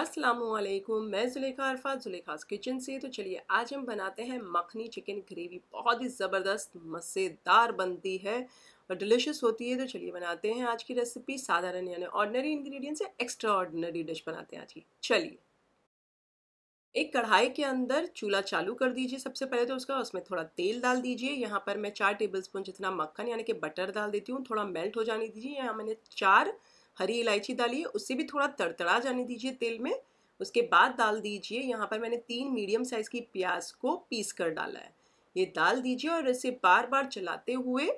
असलकुम मैं जुलेखा अरफा जुलेखास किचन से तो चलिए आज हम बनाते हैं मखनी चिकन ग्रेवी बहुत ही ज़बरदस्त मज़ेदार बनती है और डिलिशियस होती है तो चलिए बनाते हैं आज की रेसिपी साधारण यानी ऑर्डनरी इन्ग्रीडियंट से एक्स्ट्रा ऑर्डनरी डिश बनाते हैं आज की चलिए एक कढ़ाई के अंदर चूल्हा चालू कर दीजिए सबसे पहले तो उसका उसमें थोड़ा तेल डाल दीजिए यहाँ पर मैं चार टेबल स्पून जितना मक्खन यानी कि बटर डाल देती हूँ थोड़ा मेल्ट हो जाने दीजिए यहाँ मैंने चार हरी इलायची डालिए उससे भी थोड़ा तड़तड़ा जाने दीजिए तेल में उसके बाद डाल दीजिए यहाँ पर मैंने तीन मीडियम साइज़ की प्याज को पीस कर डाला है ये डाल दीजिए और इसे बार बार चलाते हुए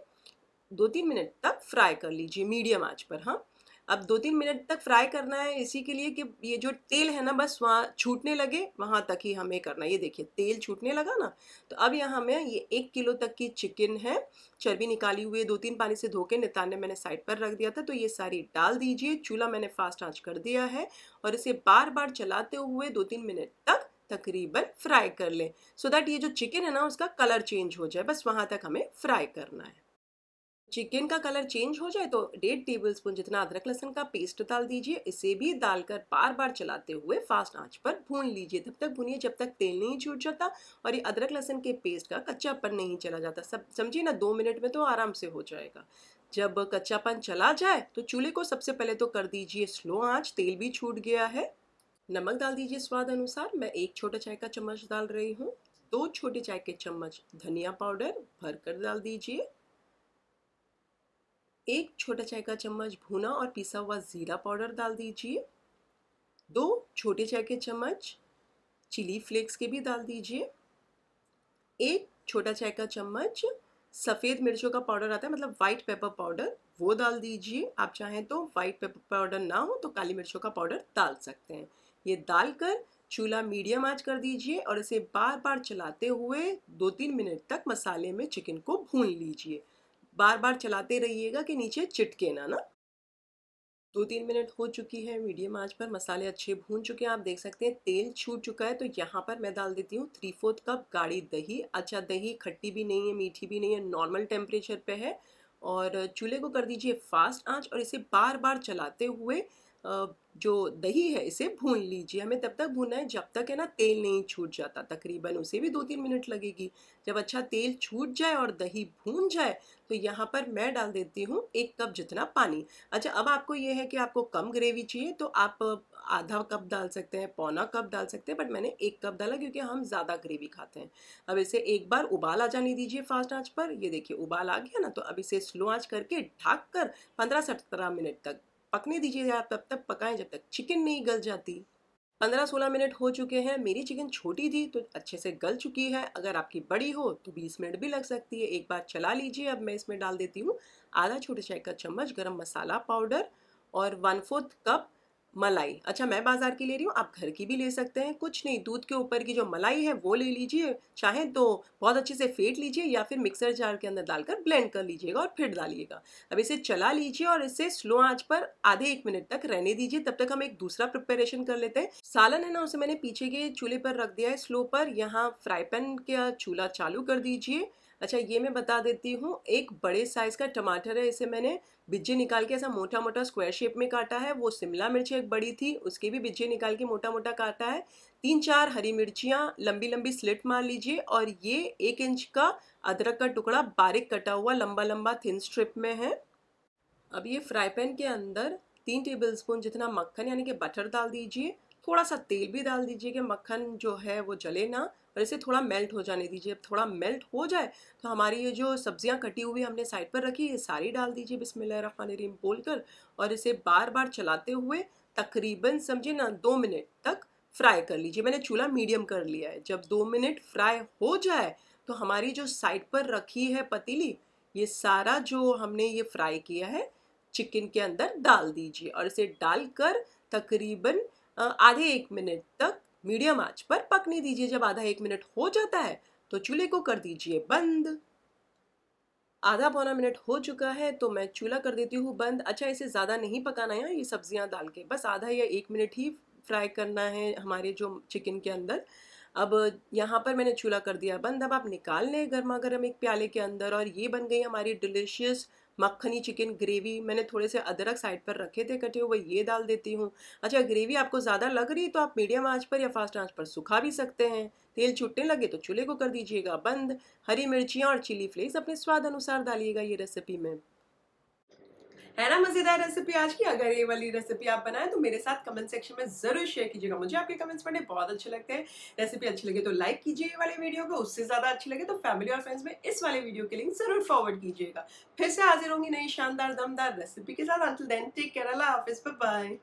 दो तीन मिनट तक फ्राई कर लीजिए मीडियम आँच पर हाँ अब दो तीन मिनट तक फ्राई करना है इसी के लिए कि ये जो तेल है ना बस वहाँ छूटने लगे वहाँ तक ही हमें करना ये देखिए तेल छूटने लगा ना तो अब यहाँ हमें ये एक किलो तक की चिकन है चर्बी निकाली हुई दो तीन पानी से धो के नितान्य मैंने साइड पर रख दिया था तो ये सारी डाल दीजिए चूल्हा मैंने फास्ट आँच कर दिया है और इसे बार बार चलाते हुए दो तीन मिनट तक तकरीबन फ्राई कर लें सो so दैट ये जो चिकन है ना उसका कलर चेंज हो जाए बस वहाँ तक हमें फ्राई करना है चिकन का कलर चेंज हो जाए तो डेढ़ टेबल स्पून जितना अदरक लहसन का पेस्ट डाल दीजिए इसे भी डालकर बार बार चलाते हुए फास्ट आंच पर भून लीजिए तब तक भूनिए जब तक तेल नहीं छूट जाता और ये अदरक लहसन के पेस्ट का कच्चापन नहीं चला जाता सब समझिए ना दो मिनट में तो आराम से हो जाएगा जब कच्चापन चला जाए तो चूल्हे को सबसे पहले तो कर दीजिए स्लो आँच तेल भी छूट गया है नमक डाल दीजिए स्वाद अनुसार मैं एक छोटा चाय का चम्मच डाल रही हूँ दो छोटे चाय के चम्मच धनिया पाउडर भरकर डाल दीजिए एक छोटा चाय का चम्मच भुना और पिसा हुआ ज़ीरा पाउडर डाल दीजिए दो छोटे चाय के चम्मच चिली फ्लेक्स के भी डाल दीजिए एक छोटा चाय का चम्मच सफ़ेद मिर्चों का पाउडर आता है मतलब वाइट पेपर पाउडर वो डाल दीजिए आप चाहें तो वाइट पेपर पाउडर ना हो तो काली मिर्चों का पाउडर डाल सकते हैं ये डालकर चूल्हा मीडियम आंच कर दीजिए और इसे बार बार चलाते हुए दो तीन मिनट तक मसाले में चिकन को भून लीजिए बार बार चलाते रहिएगा कि नीचे चिटके ना ना दो तीन मिनट हो चुकी है मीडियम आंच पर मसाले अच्छे भून चुके हैं आप देख सकते हैं तेल छूट चुका है तो यहाँ पर मैं डाल देती हूँ थ्री फोर्थ कप गाढ़ी दही अच्छा दही खट्टी भी नहीं है मीठी भी नहीं है नॉर्मल टेम्परेचर पे है और चूल्हे को कर दीजिए फास्ट आंच और इसे बार बार चलाते हुए जो दही है इसे भून लीजिए हमें तब तक भूनना है जब तक है ना तेल नहीं छूट जाता तकरीबन उसे भी दो तीन मिनट लगेगी जब अच्छा तेल छूट जाए और दही भून जाए तो यहाँ पर मैं डाल देती हूँ एक कप जितना पानी अच्छा अब आपको ये है कि आपको कम ग्रेवी चाहिए तो आप आधा कप डाल सकते हैं पौना कप डाल सकते हैं बट मैंने एक कप डाला क्योंकि हम ज़्यादा ग्रेवी खाते हैं अब इसे एक बार उबाल आ जाने दीजिए फास्ट आँच पर ये देखिए उबाल आ गया ना तो अब इसे स्लो आँच करके ढाक कर पंद्रह सत्रह मिनट तक पकने दीजिए आप तब तक पकाएं जब तक चिकन नहीं गल जाती पंद्रह सोलह मिनट हो चुके हैं मेरी चिकन छोटी थी तो अच्छे से गल चुकी है अगर आपकी बड़ी हो तो बीस मिनट भी लग सकती है एक बार चला लीजिए अब मैं इसमें डाल देती हूँ आधा छोटे चाय का चम्मच गरम मसाला पाउडर और वन फोर्थ कप मलाई अच्छा मैं बाजार की ले रही हूँ आप घर की भी ले सकते हैं कुछ नहीं दूध के ऊपर की जो मलाई है वो ले लीजिए चाहे तो बहुत अच्छे से फेंट लीजिए या फिर मिक्सर जार के अंदर डालकर ब्लेंड कर लीजिएगा और फिर डालिएगा अब इसे चला लीजिए और इसे स्लो आंच पर आधे एक मिनट तक रहने दीजिए तब तक हम एक दूसरा प्रिपेरेशन कर लेते हैं सालन है ना उसे मैंने पीछे के चूल्हे पर रख दिया है स्लो पर यहाँ फ्राई पैन का चूल्हा चालू कर दीजिए अच्छा ये मैं बता देती हूँ एक बड़े साइज़ का टमाटर है इसे मैंने बिज्जी निकाल के ऐसा मोटा मोटा स्क्वायर शेप में काटा है वो शिमला मिर्च एक बड़ी थी उसकी भी बिज्जी निकाल के मोटा मोटा काटा है तीन चार हरी मिर्चियाँ लंबी लंबी स्लिट मार लीजिए और ये एक इंच का अदरक का टुकड़ा बारीक कटा हुआ लंबा लंबा थिन स्ट्रिप में है अब ये फ्राई पैन के अंदर तीन स्पून जितना मक्खन यानी कि बटर डाल दीजिए थोड़ा सा तेल भी डाल दीजिए कि मक्खन जो है वो जले ना और इसे थोड़ा मेल्ट हो जाने दीजिए अब थोड़ा मेल्ट हो जाए तो हमारी ये जो सब्जियां कटी हुई हमने साइड पर रखी ये सारी डाल दीजिए बिसमिल्लाम बोल कर और इसे बार बार चलाते हुए तकरीबन समझिए ना दो मिनट तक फ्राई कर लीजिए मैंने चूल्हा मीडियम कर लिया है जब दो मिनट फ्राई हो जाए तो हमारी जो साइड पर रखी है पतीली ये सारा जो हमने ये फ्राई किया है चिकन के अंदर डाल दीजिए और इसे डालकर तकरीबन आधे एक मिनट तक मीडियम आंच पर पकने दीजिए जब आधा एक मिनट हो जाता है तो चूल्हे को कर दीजिए बंद आधा पौना मिनट हो चुका है तो मैं चूल्हा कर देती हूँ बंद अच्छा इसे ज़्यादा नहीं पकाना है ये सब्जियाँ डाल के बस आधा या एक मिनट ही फ्राई करना है हमारे जो चिकन के अंदर अब यहाँ पर मैंने चूल्हा कर दिया बंद अब आप निकाल लें गर्मा गर्म एक प्याले के अंदर और ये बन गई हमारी डिलीशियस मक्खनी चिकन ग्रेवी मैंने थोड़े से अदरक साइड पर रखे थे कटे हुए ये डाल देती हूँ अच्छा ग्रेवी आपको ज़्यादा लग रही है तो आप मीडियम आँच पर या फास्ट आँच पर सुखा भी सकते हैं तेल छुटने लगे तो चूल्हे को कर दीजिएगा बंद हरी मिर्चियाँ और चिली फ्लेक्स अपने स्वाद अनुसार डालिएगा ये रेसिपी में है ना मजेदार रेसिपी आज की अगर ये वाली रेसिपी आप बनाए तो मेरे साथ कमेंट सेक्शन में जरूर शेयर कीजिएगा मुझे आपके कमेंट्स पढ़ने बहुत अच्छे लगते हैं रेसिपी अच्छी लगे तो लाइक कीजिए ये वाले वीडियो को उससे ज्यादा अच्छी लगे तो फैमिली और फ्रेंड्स में इस वाले वीडियो के लिंक जरूर फॉरवर्ड कीजिएगा फिर से हाजिर होंगी नई शानदार दमदार रेसिपी के साथ टेक केरला बाय